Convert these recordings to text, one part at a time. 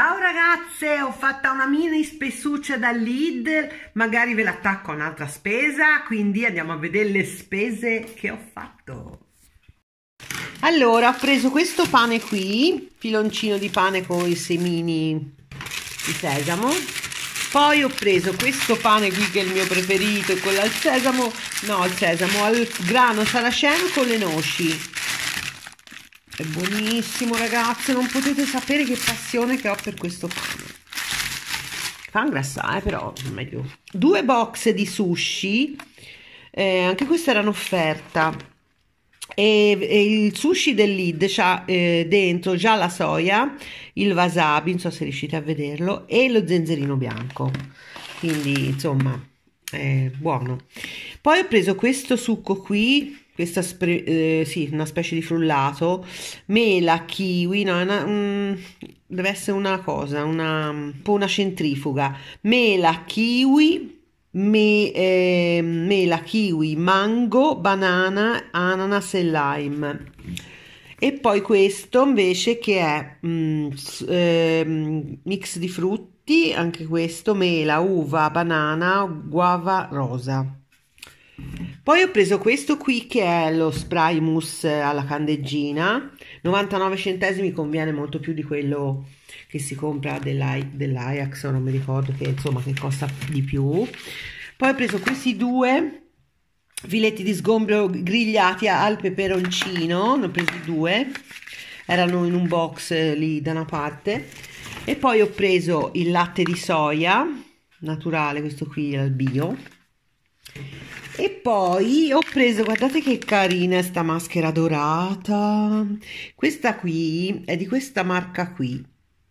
Ciao ragazze, ho fatto una mini spessuccia da Lidl, magari ve l'attacco a un'altra spesa, quindi andiamo a vedere le spese che ho fatto. Allora, ho preso questo pane qui, filoncino di pane con i semini di sesamo, poi ho preso questo pane qui che è il mio preferito, quello al sesamo, no al sesamo, al grano saraceno con le noci, è buonissimo ragazzi non potete sapere che passione che ho per questo pane fa ingrassare però meglio due box di sushi eh, anche questa era un'offerta e, e, il sushi del Lid c'ha eh, dentro già la soia il wasabi non so se riuscite a vederlo e lo zenzerino bianco quindi insomma è buono poi ho preso questo succo qui questa spre- eh, sì, una specie di frullato, mela, kiwi, no, una, mm, deve essere una cosa, una, un po' una centrifuga, mela, kiwi, me, eh, mela, kiwi, mango, banana, ananas e lime. E poi questo invece che è mm, eh, mix di frutti, anche questo, mela, uva, banana, guava, rosa. Poi ho preso questo qui che è lo spray mousse alla candeggina, 99 centesimi conviene molto più di quello che si compra dell'I- dell'Ajax, non mi ricordo che insomma che costa di più. Poi ho preso questi due filetti di sgombro grigliati al peperoncino, ne ho presi due, erano in un box eh, lì da una parte. E poi ho preso il latte di soia naturale, questo qui al bio e poi ho preso, guardate che carina sta maschera dorata. Questa qui è di questa marca qui,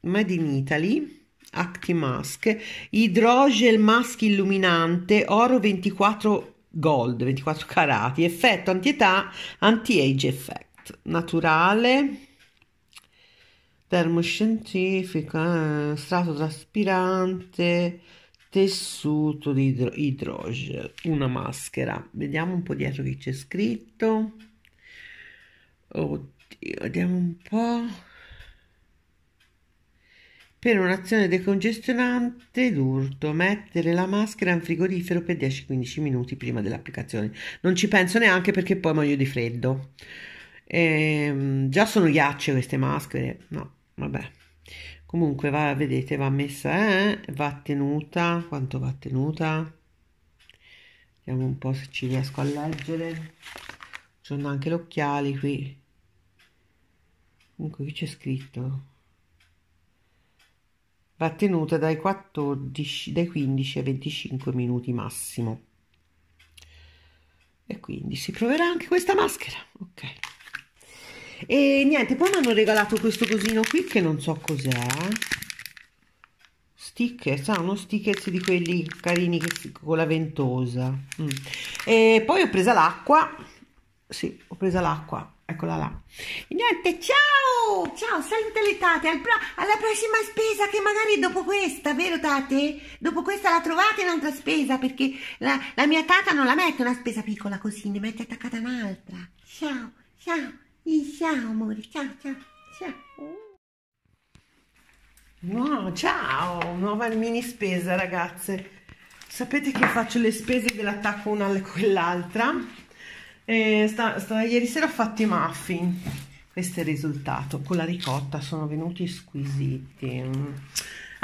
Made in Italy. Actimask Hydrogel Mask Illuminante Oro 24 Gold 24 carati effetto antietà anti-age effect naturale termoscientifica eh, strato traspirante tessuto di idro- idrogel, una maschera. Vediamo un po' dietro che c'è scritto. Oddio, vediamo un po'. Per un'azione decongestionante d'urto, mettere la maschera in frigorifero per 10-15 minuti prima dell'applicazione. Non ci penso neanche perché poi muoio di freddo. Ehm, già sono ghiacce queste maschere. No, vabbè comunque va, vedete va messa eh? va tenuta quanto va tenuta vediamo un po' se ci riesco a leggere ci sono anche gli occhiali qui comunque qui c'è scritto va tenuta dai 14 dai 15 ai 25 minuti massimo e quindi si proverà anche questa maschera ok e niente, poi mi hanno regalato questo cosino qui che non so cos'è. Stickers, ah, uno stickers di quelli carini che, con la ventosa. Mm. E poi ho preso l'acqua. Sì, ho preso l'acqua. Eccola là. E niente, ciao! Ciao, salute le tate. Al alla prossima spesa che magari dopo questa, vero tate? Dopo questa la trovate un'altra spesa perché la, la mia tata non la mette una spesa piccola così, ne mette attaccata un'altra. Ciao, ciao. Ciao amore, ciao, ciao, ciao. Wow, ciao, nuova mini spesa ragazze. Sapete che faccio le spese ve l'attacco una a quell'altra. Eh, ieri sera ho fatto i muffin. Questo è il risultato. Con la ricotta sono venuti squisiti.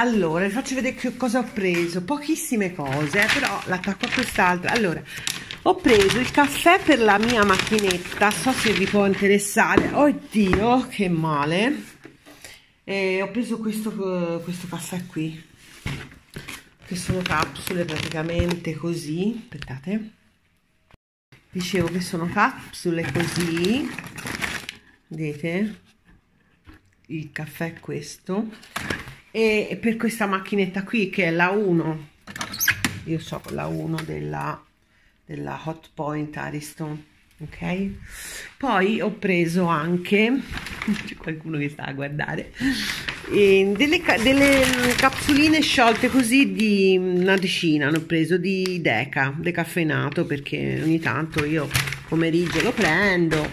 Allora, vi faccio vedere che cosa ho preso. Pochissime cose, eh, però l'attacco a quest'altra. Allora, ho preso il caffè per la mia macchinetta, so se vi può interessare. Oddio, che male. E ho preso questo, eh, questo caffè qui, che sono capsule praticamente così. Aspettate. Dicevo che sono capsule così. Vedete? Il caffè è questo e per questa macchinetta qui che è la 1 io so la 1 della, della Hot Point Ariston ok poi ho preso anche c'è qualcuno che sta a guardare eh, delle, delle, capsuline sciolte così di una decina ne ho preso di deca decaffeinato perché ogni tanto io pomeriggio lo prendo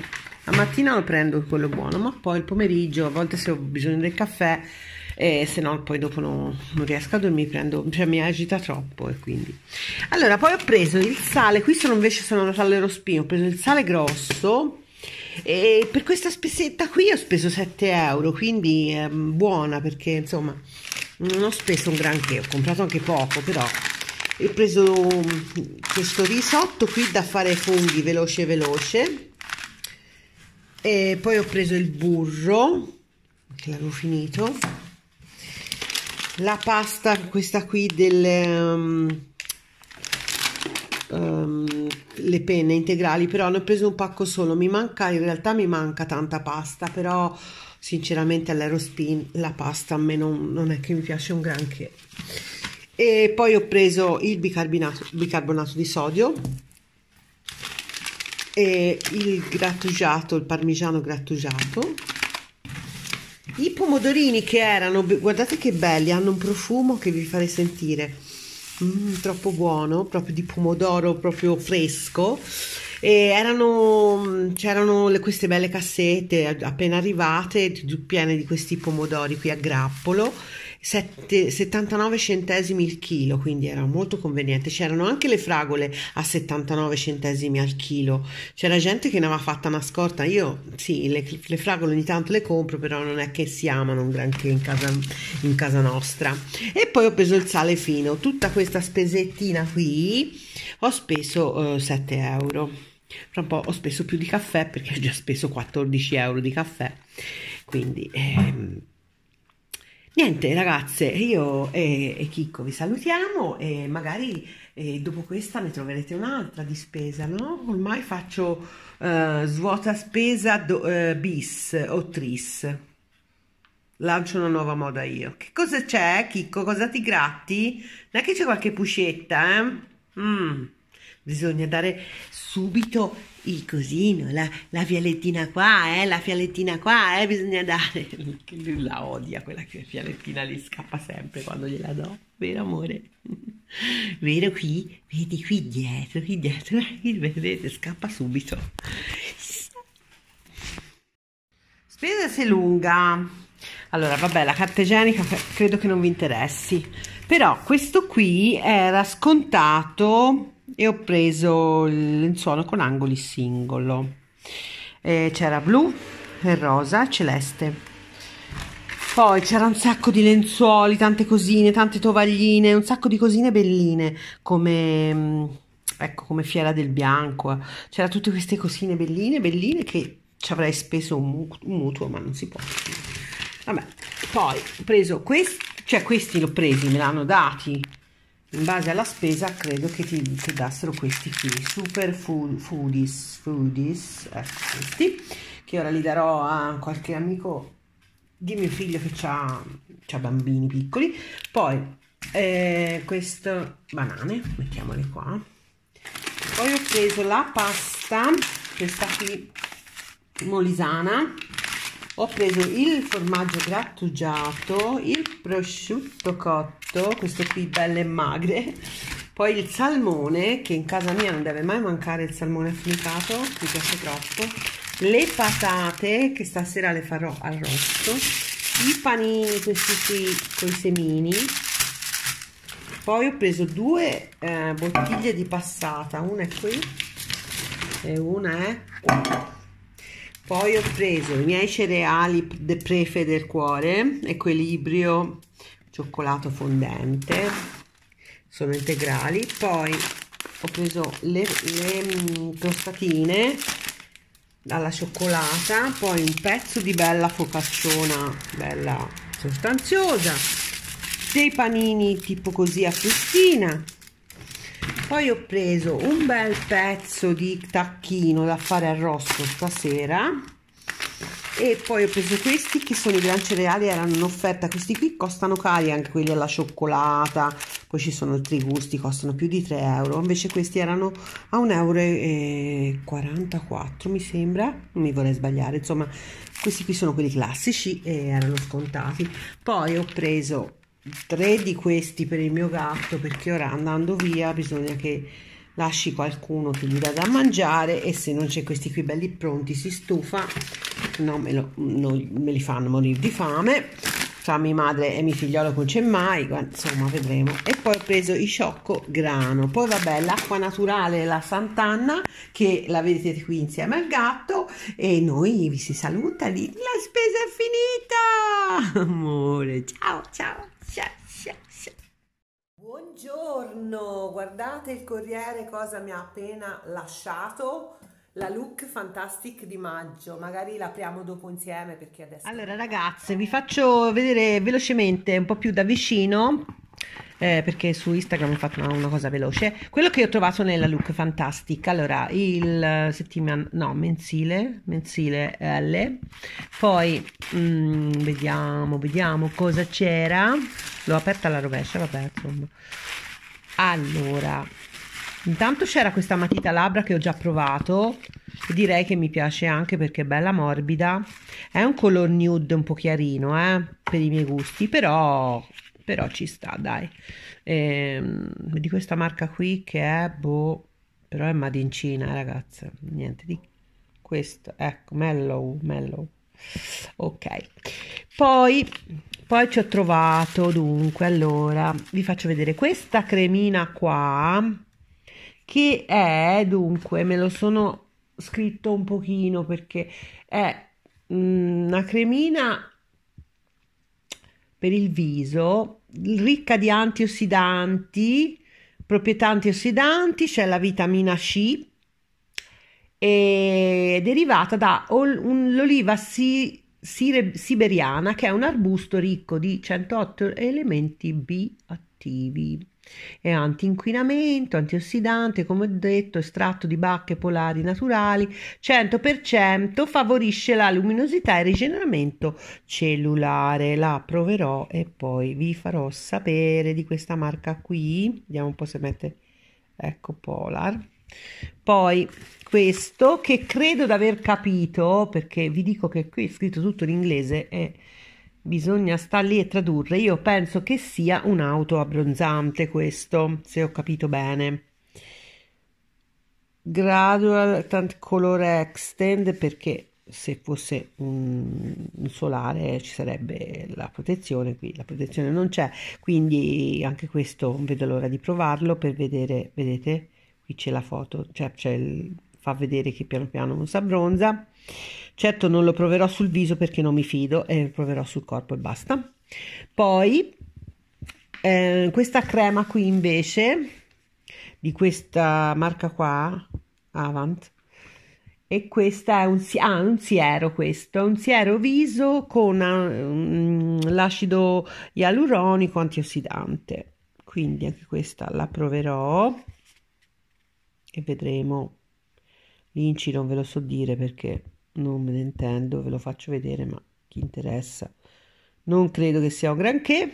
la mattina lo prendo quello buono ma poi il pomeriggio a volte se ho bisogno del caffè eh, se no poi dopo non, non riesco a dormire, prendo, cioè mi agita troppo e quindi. Allora, poi ho preso il sale, qui sono invece sono andata all'Erospin, ho preso il sale grosso e per questa spesetta qui ho speso 7 euro, quindi è ehm, buona perché insomma non ho speso un granché, ho comprato anche poco però ho preso questo risotto qui da fare funghi veloce veloce e poi ho preso il burro che l'avevo finito la pasta questa qui delle um, um, ehm, le penne integrali però ne ho preso un pacco solo mi manca in realtà mi manca tanta pasta però sinceramente all'aerospin la pasta a me non, non è che mi piace un granché e poi ho preso il bicarbonato di sodio e il grattugiato il parmigiano grattugiato i pomodorini che erano, guardate che belli, hanno un profumo che vi farei sentire. Mm, troppo buono, proprio di pomodoro, proprio fresco. E erano, c'erano le, queste belle cassette appena arrivate, piene di questi pomodori qui a grappolo 7, 79 centesimi il chilo, quindi era molto conveniente. C'erano anche le fragole a 79 centesimi al chilo. C'era gente che ne aveva fatta una scorta. Io sì, le, le fragole ogni tanto le compro, però non è che si amano un granché in casa, in casa nostra. E poi ho preso il sale fino. Tutta questa spesettina qui ho speso eh, 7 euro. Fra un po' ho speso più di caffè perché ho già speso 14 euro di caffè. Quindi... Ehm, Niente ragazze, io e, e Chicco vi salutiamo e magari e dopo questa ne troverete un'altra di spesa, no? Ormai faccio uh, svuota spesa do, uh, bis o tris. Lancio una nuova moda io. Che cosa c'è, Chicco? Cosa ti gratti? Non è che c'è qualche puscetta, eh? Mm. Bisogna dare subito il cosino, la, la fialettina qua, eh, la fialettina qua, eh, bisogna dare. Lui la odia, quella fialettina lì scappa sempre quando gliela do, vero amore? Vero qui, vedi qui dietro, qui dietro, vedete, scappa subito. Spesa se lunga. Allora, vabbè, la carta igienica credo che non vi interessi, però questo qui era scontato e ho preso il lenzuolo con angoli singolo c'era blu e rosa celeste poi c'era un sacco di lenzuoli, tante cosine, tante tovagline, un sacco di cosine belline come, mm, ecco, come fiera del bianco. C'era tutte queste cosine belline, belline che ci avrei speso un, mutuo, ma non si può. Vabbè, poi ho preso questi, cioè questi l'ho presi, me l'hanno dati in base alla spesa credo che ti, ti dassero questi qui super food, foodies foodies ecco questi che ora li darò a qualche amico di mio figlio che ha bambini piccoli poi eh, queste banane mettiamole qua poi ho preso la pasta questa qui molisana ho preso il formaggio grattugiato il prosciutto cotto questo qui bello e magre poi il salmone che in casa mia non deve mai mancare il salmone affumicato mi piace troppo le patate che stasera le farò arrosto i panini questi qui con i semini poi ho preso due eh, bottiglie di passata una è qui e una è qua poi ho preso i miei cereali de prefe del cuore equilibrio cioccolato fondente sono integrali poi ho preso le, le tostatine mm, dalla cioccolata poi un pezzo di bella focacciona bella sostanziosa dei panini tipo così a fustina poi ho preso un bel pezzo di tacchino da fare arrosto stasera e poi ho preso questi che sono i gran cereali erano in offerta questi qui costano cari anche quelli alla cioccolata poi ci sono altri gusti costano più di 3 euro invece questi erano a 1,44 euro mi sembra non mi vorrei sbagliare insomma questi qui sono quelli classici e erano scontati poi ho preso tre di questi per il mio gatto perché ora andando via bisogna che lasci qualcuno che gli dà da mangiare e se non c'è questi qui belli pronti si stufa no, me, lo, no, me li fanno morire di fame tra mia madre e mio figliolo non c'è mai insomma vedremo e poi ho preso i sciocco grano poi vabbè l'acqua naturale la Sant'Anna che la vedete qui insieme al gatto e noi vi si saluta lì la spesa è finita amore ciao ciao scia, scia, scia. Buongiorno, guardate il Corriere cosa mi ha appena lasciato. La look fantastic di maggio, magari la apriamo dopo insieme perché adesso... Allora ragazze, vi faccio vedere velocemente un po' più da vicino eh, perché su Instagram ho fatto una, una, cosa veloce. Quello che ho trovato nella look fantastic, allora il settimana, no, mensile, mensile L, poi mm, vediamo, vediamo cosa c'era. L'ho aperta alla rovescia, vabbè, insomma. Allora, intanto c'era questa matita labbra che ho già provato direi che mi piace anche perché è bella morbida è un color nude un po' chiarino eh, per i miei gusti però però ci sta, dai. Ehm, di questa marca qui che è, boh, però è made in Cina, eh, ragazze, niente di questo, ecco, mellow, mellow. Ok, poi, poi ci ho trovato, dunque, allora, vi faccio vedere questa cremina qua, che è, dunque, me lo sono scritto un pochino perché è mm, una cremina per il viso, ricca di antiossidanti, proprietà antiossidanti, c'è la vitamina C e derivata da un'oliva si, si, siberiana che è un arbusto ricco di 108 elementi B attivi attivi. È antinquinamento, antiossidante, come ho detto, estratto di bacche polari naturali, 100% favorisce la luminosità e il rigeneramento cellulare. La proverò e poi vi farò sapere di questa marca qui. Vediamo un po' se mette ecco Polar. Poi questo che credo di aver capito perché vi dico che qui è scritto tutto in inglese e eh, Bisogna star lì e tradurre. Io penso che sia un'auto abbronzante questo, se ho capito bene. Gradual tant color extend perché se fosse un, solare ci sarebbe la protezione, qui la protezione non c'è, quindi anche questo vedo l'ora di provarlo per vedere, vedete, qui c'è la foto, cioè, c'è il, fa vedere che piano piano non si abbronza Certo non lo proverò sul viso perché non mi fido e eh, lo proverò sul corpo e basta. Poi eh, questa crema qui invece di questa marca qua, Avant, e questa è un, ah, un siero questo, un siero viso con um, l'acido ialuronico antiossidante quindi anche questa la proverò e vedremo l'inci non ve lo so dire perché non me ne intendo, ve lo faccio vedere, ma chi interessa? Non credo che sia un granché.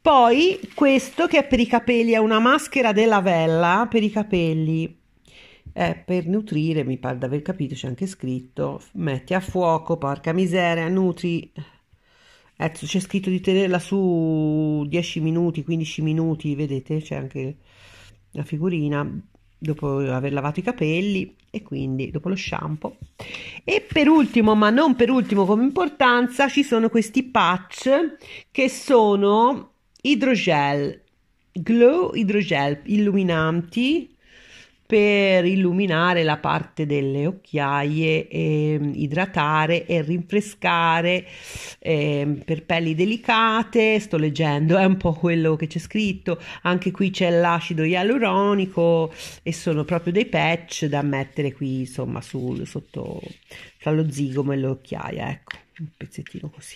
Poi questo che è per i capelli, è una maschera della vella per i capelli. È per nutrire, mi pare di aver capito, c'è anche scritto, metti a fuoco, porca miseria, nutri. Ecco, c'è scritto di tenerla su 10 minuti, 15 minuti, vedete, c'è anche la figurina dopo aver lavato i capelli e quindi dopo lo shampoo e per ultimo ma non per ultimo come importanza ci sono questi patch che sono idrogel glow idrogel illuminanti per illuminare la parte delle occhiaie, eh, idratare e rinfrescare eh, per pelli delicate. Sto leggendo, è un po' quello che c'è scritto. Anche qui c'è l'acido ialuronico e sono proprio dei patch da mettere qui, insomma, sul, sotto tra lo zigomo e l'occhiaia, ecco, un pezzettino così.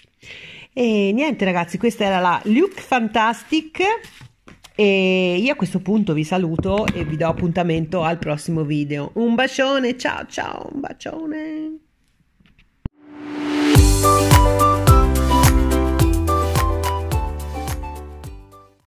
E niente ragazzi, questa era la Luke Fantastic e io a questo punto vi saluto e vi do appuntamento al prossimo video. Un bacione, ciao ciao, un bacione.